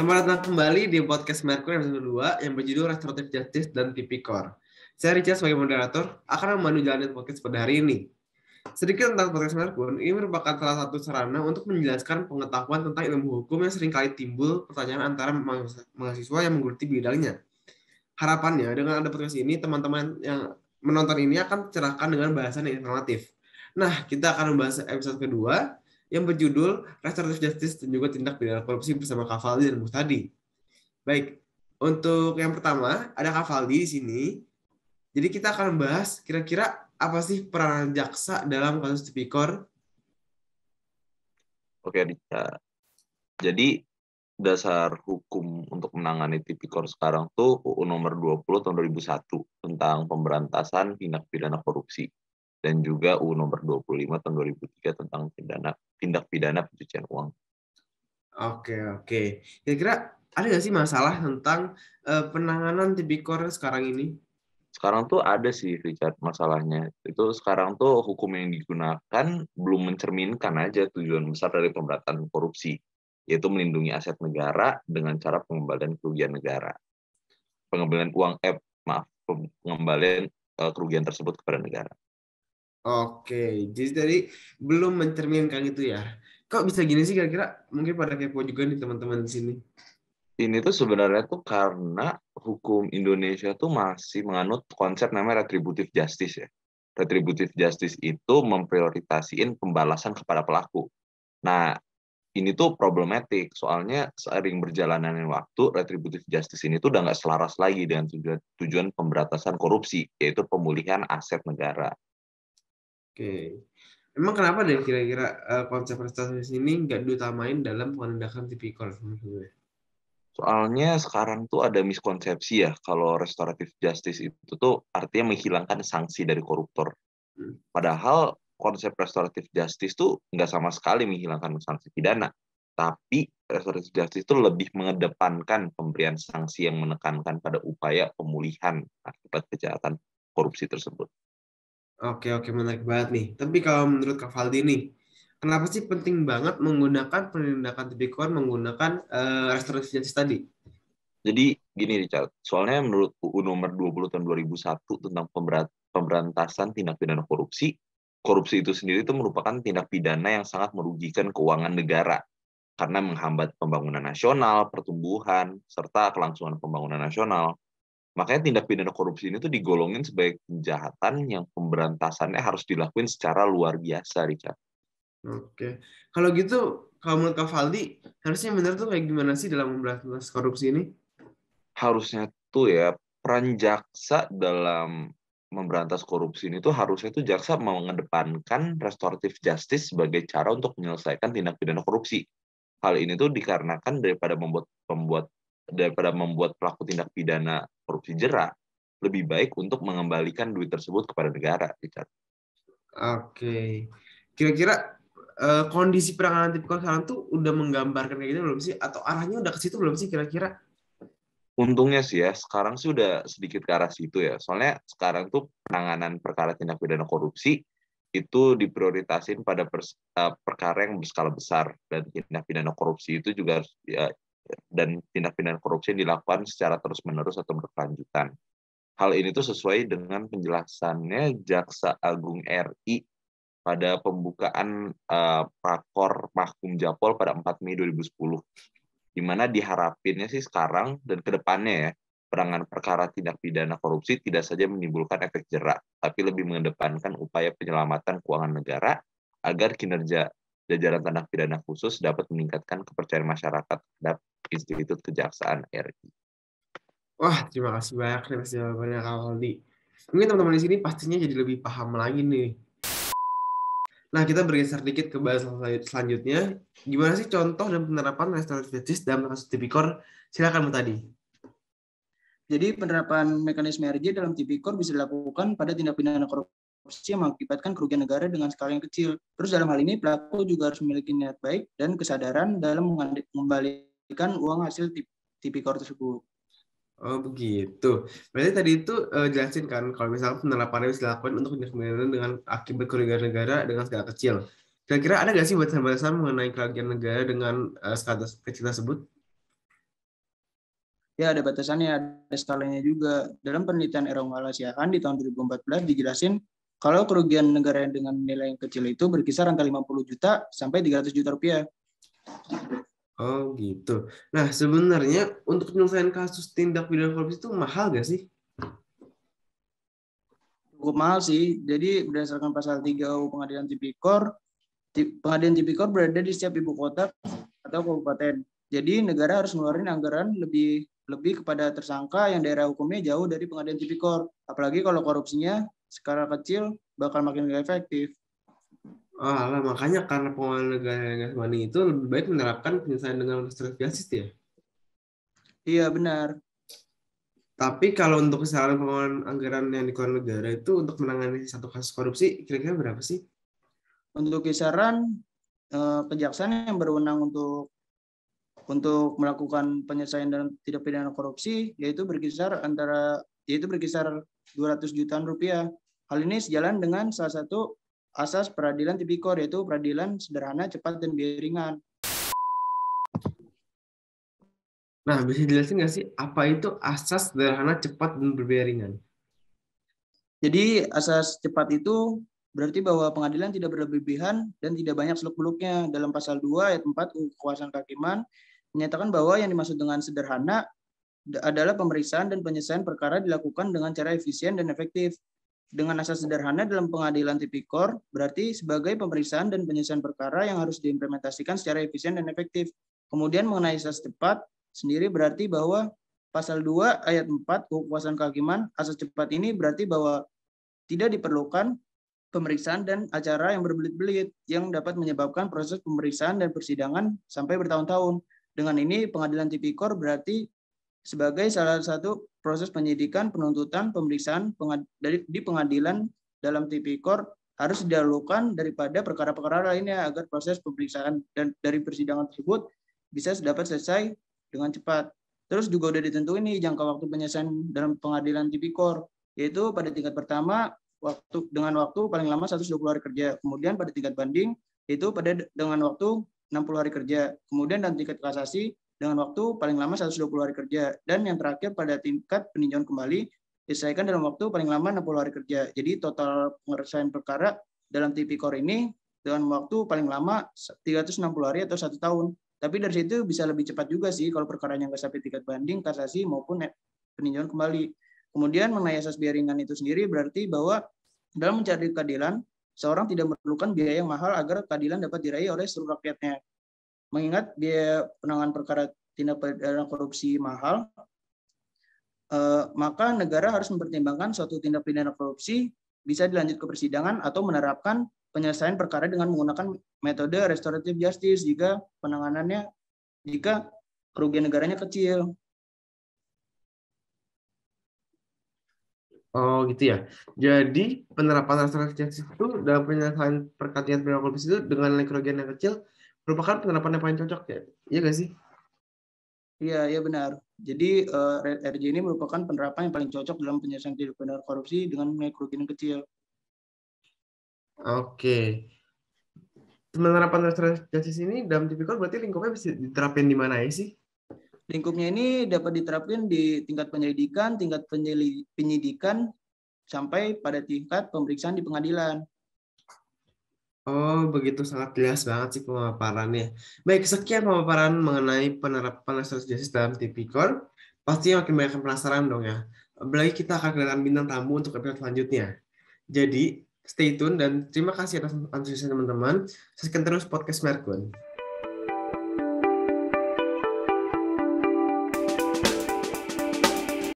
Selamat datang kembali di podcast Merkur yang kedua yang berjudul Restoratif Justice dan Tipikor. Saya Richard sebagai moderator akan memandu jalannya podcast pada hari ini. Sedikit tentang podcast Merkun, ini merupakan salah satu sarana untuk menjelaskan pengetahuan tentang ilmu hukum yang seringkali timbul pertanyaan antara mahasiswa yang menggeluti bidangnya. Harapannya, dengan ada podcast ini, teman-teman yang menonton ini akan tercerahkan dengan bahasan yang informatif. Nah, kita akan membahas episode kedua, yang berjudul Restorative Justice dan juga Tindak Pidana Korupsi bersama Kavaldi dan Mustadi. Baik, untuk yang pertama ada Kavaldi di sini. Jadi kita akan membahas kira-kira apa sih peran jaksa dalam kasus tipikor? Oke, Dika. Jadi dasar hukum untuk menangani tipikor sekarang tuh UU nomor 20 tahun 2001 tentang pemberantasan tindak pidana korupsi dan juga UU nomor 25 tahun 2003 tentang pidana tindak pidana pencucian uang. Oke, oke. Kira-kira ada nggak sih masalah tentang uh, penanganan tipikor sekarang ini? Sekarang tuh ada sih Richard masalahnya. Itu sekarang tuh hukum yang digunakan belum mencerminkan aja tujuan besar dari pemberantasan korupsi, yaitu melindungi aset negara dengan cara pengembalian kerugian negara. Pengembalian uang eh maaf, pengembalian eh, kerugian tersebut kepada negara. Oke, jadi dari belum mencerminkan itu ya. Kok bisa gini sih kira-kira? Mungkin pada kepo juga nih teman-teman di sini. Ini tuh sebenarnya tuh karena hukum Indonesia tuh masih menganut konsep namanya retributive justice ya. Retributive justice itu memprioritasiin pembalasan kepada pelaku. Nah, ini tuh problematik soalnya seiring berjalanan waktu retributive justice ini tuh udah nggak selaras lagi dengan tujuan tujuan pemberantasan korupsi yaitu pemulihan aset negara. Oke. Emang kenapa dan kira-kira uh, konsep restoratif ini nggak diutamain dalam penindakan tipikor ya? Soalnya sekarang tuh ada miskonsepsi ya kalau restoratif justice itu tuh artinya menghilangkan sanksi dari koruptor. Hmm. Padahal konsep restoratif justice tuh nggak sama sekali menghilangkan sanksi pidana. Tapi restoratif justice itu lebih mengedepankan pemberian sanksi yang menekankan pada upaya pemulihan akibat kejahatan korupsi tersebut. Oke, oke, menarik banget nih. Tapi kalau menurut Kak Faldi nih, kenapa sih penting banget menggunakan penindakan tipikor menggunakan uh, restoratif justice tadi? Jadi gini Richard, soalnya menurut UU nomor 20 tahun 2001 tentang pemberantasan tindak pidana korupsi, korupsi itu sendiri itu merupakan tindak pidana yang sangat merugikan keuangan negara karena menghambat pembangunan nasional, pertumbuhan, serta kelangsungan pembangunan nasional. Makanya tindak pidana korupsi ini tuh digolongin sebagai kejahatan yang pemberantasannya harus dilakuin secara luar biasa, Richard. Oke. Kalau gitu, kalau menurut Kak Valdi, harusnya benar tuh kayak gimana sih dalam memberantas korupsi ini? Harusnya tuh ya, peran jaksa dalam memberantas korupsi ini tuh harusnya tuh jaksa mengedepankan restoratif justice sebagai cara untuk menyelesaikan tindak pidana korupsi. Hal ini tuh dikarenakan daripada membuat pembuat daripada membuat pelaku tindak pidana korupsi jerah, lebih baik untuk mengembalikan duit tersebut kepada negara. Richard. Oke, kira-kira uh, kondisi penanganan tipikor sekarang tuh udah menggambarkan kayak gitu belum sih? Atau arahnya udah ke situ belum sih kira-kira? Untungnya sih ya, sekarang sih udah sedikit ke arah situ ya. Soalnya sekarang tuh penanganan perkara tindak pidana korupsi itu diprioritasin pada pers, uh, perkara yang berskala besar dan tindak pidana korupsi itu juga harus ya, dan tindak pidana korupsi dilakukan secara terus-menerus atau berkelanjutan. Hal ini tuh sesuai dengan penjelasannya Jaksa Agung RI pada pembukaan uh, prakor Mahkum Japol pada 4 Mei 2010. Di mana diharapinnya sih sekarang dan kedepannya ya, perangan perkara tindak pidana korupsi tidak saja menimbulkan efek jerak, tapi lebih mengedepankan upaya penyelamatan keuangan negara agar kinerja jajaran tanah pidana khusus dapat meningkatkan kepercayaan masyarakat terhadap Institut Kejaksaan RI. Wah, terima kasih banyak nih kasih jawabannya Kak Mungkin teman-teman di sini pastinya jadi lebih paham lagi nih. Nah, kita bergeser dikit ke bahasan selanjutnya. Gimana sih contoh dan penerapan restoratif justice dalam kasus tipikor? Silakan Bu tadi. Jadi penerapan mekanisme RJ dalam tipikor bisa dilakukan pada tindak pidana korupsi korupsi yang mengakibatkan kerugian negara dengan skala yang kecil. Terus dalam hal ini pelaku juga harus memiliki niat baik dan kesadaran dalam mengembalikan uang hasil tipikor tersebut. Oh begitu. Berarti tadi itu uh, jelasin kan kalau misalnya penerapan bisa dilakukan untuk penyesuaian dengan akibat kerugian negara dengan skala kecil. Kira-kira ada nggak sih batasan-batasan mengenai kerugian negara dengan uh, skala kecil tersebut? Ya ada batasannya, ada skalanya juga. Dalam penelitian Erong Malaysia kan di tahun 2014 dijelasin kalau kerugian negara dengan nilai yang kecil itu berkisar antara 50 juta sampai 300 juta rupiah. Oh gitu. Nah sebenarnya untuk penyelesaian kasus tindak pidana korupsi itu mahal gak sih? Cukup mahal sih. Jadi berdasarkan pasal 3 UU Pengadilan Tipikor, Pengadilan Tipikor berada di setiap ibu kota atau kabupaten. Jadi negara harus ngeluarin anggaran lebih lebih kepada tersangka yang daerah hukumnya jauh dari pengadilan tipikor. Apalagi kalau korupsinya skala kecil bakal makin gak efektif. Oh, ah, alah, makanya karena pengelolaan negara yang money itu lebih baik menerapkan penyelesaian dengan restoratif justice ya? Iya, benar. Tapi kalau untuk kesalahan pengelolaan anggaran yang dikeluarkan negara itu untuk menangani satu kasus korupsi kira-kira berapa sih? Untuk kisaran eh, kejaksaan yang berwenang untuk untuk melakukan penyelesaian dan tidak pidana korupsi yaitu berkisar antara yaitu berkisar 200 jutaan rupiah. Hal ini sejalan dengan salah satu asas peradilan tipikor yaitu peradilan sederhana, cepat, dan biaya ringan. Nah, bisa dijelasin nggak sih apa itu asas sederhana, cepat, dan berbiaya ringan? Jadi asas cepat itu berarti bahwa pengadilan tidak berlebihan dan tidak banyak seluk-beluknya. Dalam pasal 2 ayat 4 kekuasaan kehakiman menyatakan bahwa yang dimaksud dengan sederhana adalah pemeriksaan dan penyelesaian perkara dilakukan dengan cara efisien dan efektif. Dengan asas sederhana dalam pengadilan tipikor, berarti sebagai pemeriksaan dan penyelesaian perkara yang harus diimplementasikan secara efisien dan efektif. Kemudian mengenai asas cepat sendiri berarti bahwa pasal 2 ayat 4 kekuasaan kehakiman, asas cepat ini berarti bahwa tidak diperlukan pemeriksaan dan acara yang berbelit-belit yang dapat menyebabkan proses pemeriksaan dan persidangan sampai bertahun-tahun. Dengan ini pengadilan tipikor berarti sebagai salah satu proses penyidikan, penuntutan, pemeriksaan di pengadilan dalam tipikor harus dilakukan daripada perkara-perkara lainnya agar proses pemeriksaan dan dari persidangan tersebut bisa dapat selesai dengan cepat. Terus juga sudah ditentukan nih jangka waktu penyelesaian dalam pengadilan tipikor, yaitu pada tingkat pertama waktu dengan waktu paling lama 120 hari kerja. Kemudian pada tingkat banding itu pada dengan waktu 60 hari kerja. Kemudian dan tingkat kasasi dengan waktu paling lama 120 hari kerja. Dan yang terakhir pada tingkat peninjauan kembali diselesaikan dalam waktu paling lama 60 hari kerja. Jadi total pengerjaan perkara dalam tipikor ini dengan waktu paling lama 360 hari atau satu tahun. Tapi dari situ bisa lebih cepat juga sih kalau yang nggak sampai tingkat banding, kasasi maupun peninjauan kembali. Kemudian mengenai asas biaya ringan itu sendiri berarti bahwa dalam mencari keadilan, seorang tidak memerlukan biaya yang mahal agar keadilan dapat diraih oleh seluruh rakyatnya mengingat biaya penanganan perkara tindak pidana korupsi mahal, eh, maka negara harus mempertimbangkan suatu tindak pidana korupsi bisa dilanjut ke persidangan atau menerapkan penyelesaian perkara dengan menggunakan metode restoratif justice jika penanganannya jika kerugian negaranya kecil. Oh gitu ya. Jadi penerapan restoratif justice itu dalam penyelesaian perkara tindak pidana korupsi itu dengan kerugian yang kecil merupakan penerapan yang paling cocok ya. Iya nggak sih? Iya, iya benar. Jadi uh, eh, RJ ini merupakan penerapan yang paling cocok dalam penyelesaian tindak pidana korupsi dengan mengenai kerugian kecil. Oke. Penerapan restoratif justice ini dalam tipikor berarti lingkupnya bisa diterapin di mana ya sih? Lingkupnya ini dapat diterapkan di tingkat penyelidikan, tingkat penyelidikan, sampai pada tingkat pemeriksaan di pengadilan. Oh, begitu sangat jelas banget sih pemaparannya. Baik, sekian pemaparan mengenai penerapan restoratif justice dalam Tipikor. Pasti makin banyak yang penasaran dong ya. Apalagi kita akan kedatangan bintang tamu untuk episode selanjutnya. Jadi, stay tune dan terima kasih atas antusiasnya teman-teman. Saksikan terus podcast Merkun.